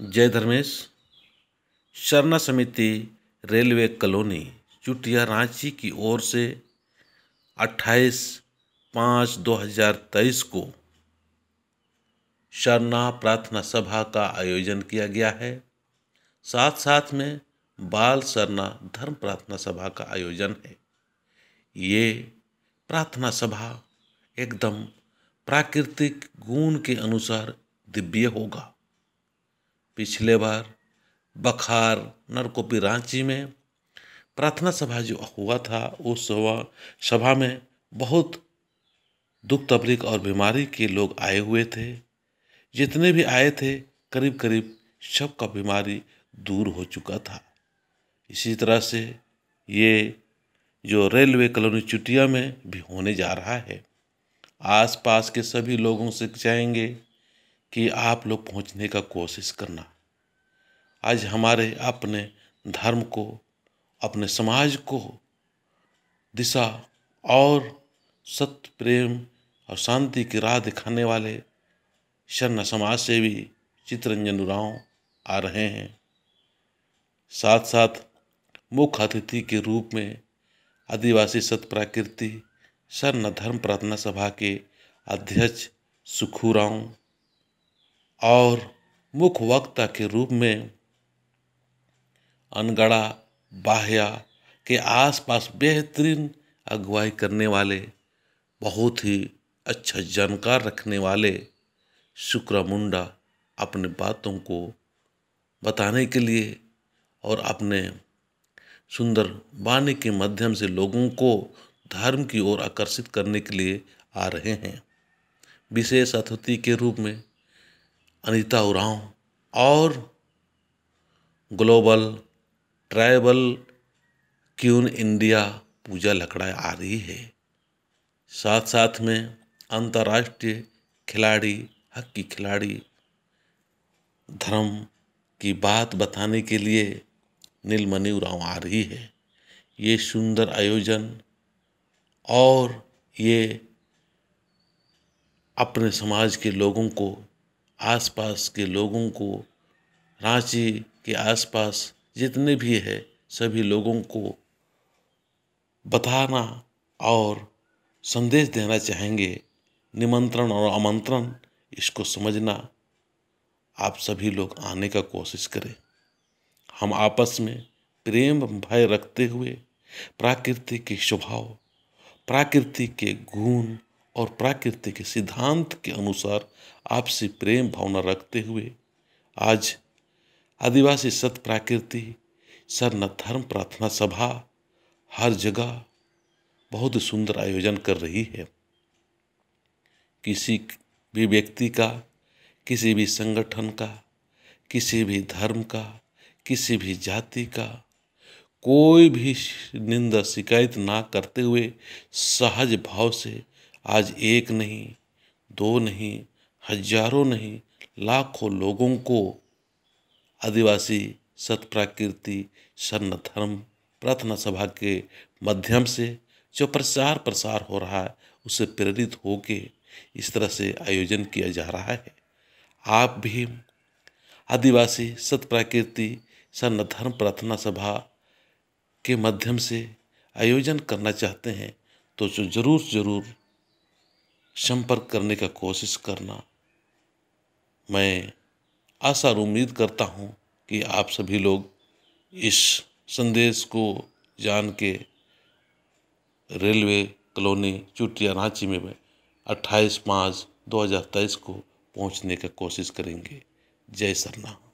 जय धर्मेश शरणा समिति railway colony चुटिया रांची की ओर से 28 पाँच 2023 को शरणा प्रार्थना सभा का आयोजन किया गया है साथ साथ में बाल सरना धर्म प्रार्थना सभा का आयोजन है ये प्रार्थना सभा एकदम प्राकृतिक गुण के अनुसार दिव्य होगा पिछले बार बखार नरकोपी रांची में प्रार्थना सभा जो हुआ था उस सभा सभा में बहुत दुख तबलीग और बीमारी के लोग आए हुए थे जितने भी आए थे करीब करीब सबका बीमारी दूर हो चुका था इसी तरह से ये जो रेलवे कॉलोनी चुटिया में भी होने जा रहा है आसपास के सभी लोगों से चाहेंगे कि आप लोग पहुंचने का कोशिश करना आज हमारे अपने धर्म को अपने समाज को दिशा और सत्य प्रेम और शांति की राह दिखाने वाले शरण समाज से भी चित्रंजन उराव आ रहे हैं साथ साथ मुख्य अतिथि के रूप में आदिवासी सत प्रकृति शरण धर्म प्रार्थना सभा के अध्यक्ष सुखूराव और मुख्य वक्ता के रूप में अनगढ़ा बाह्या के आसपास बेहतरीन अगुवाई करने वाले बहुत ही अच्छा जानकार रखने वाले शुक्रा मुंडा अपने बातों को बताने के लिए और अपने सुंदर वाणी के माध्यम से लोगों को धर्म की ओर आकर्षित करने के लिए आ रहे हैं विशेष अतिथि के रूप में अनीता उरांव और global tribal queen India Puja Lakra आ रही है साथ साथ में अंतर्राष्ट्रीय खिलाड़ी हॉकी खिलाड़ी धर्म की बात बताने के लिए नीलमणि उरांव आ रही है ये सुंदर आयोजन और ये अपने समाज के लोगों को आसपास के लोगों को रांची के आसपास जितने भी है सभी लोगों को बताना और संदेश देना चाहेंगे निमंत्रण और आमंत्रण इसको समझना आप सभी लोग आने का कोशिश करें हम आपस में प्रेम भय रखते हुए प्राकृतिक के स्वभाव प्राकृतिक के गुण और प्राकृतिक सिद्धांत के अनुसार आपसी प्रेम भावना रखते हुए आज आदिवासी सत प्राकृति सरन धर्म प्रार्थना सभा हर जगह बहुत सुंदर आयोजन कर रही है किसी भी व्यक्ति का किसी भी संगठन का किसी भी धर्म का किसी भी जाति का कोई भी निंदा शिकायत ना करते हुए सहज भाव से आज एक नहीं दो नहीं हजारों नहीं लाखों लोगों को आदिवासी सन्न धर्म प्रार्थना सभा के माध्यम से जो प्रचार प्रसार हो रहा है उससे प्रेरित होके इस तरह से आयोजन किया जा रहा है आप भी आदिवासी सन्न धर्म प्रार्थना सभा के माध्यम से आयोजन करना चाहते हैं तो जो ज़रूर ज़रूर संपर्क करने का कोशिश करना मैं आशा और उम्मीद करता हूँ कि आप सभी लोग इस संदेश को जान के रेलवे कॉलोनी चुटिया रांची में 28 मार्च 2023 को पहुँचने का कोशिश करेंगे जय सरना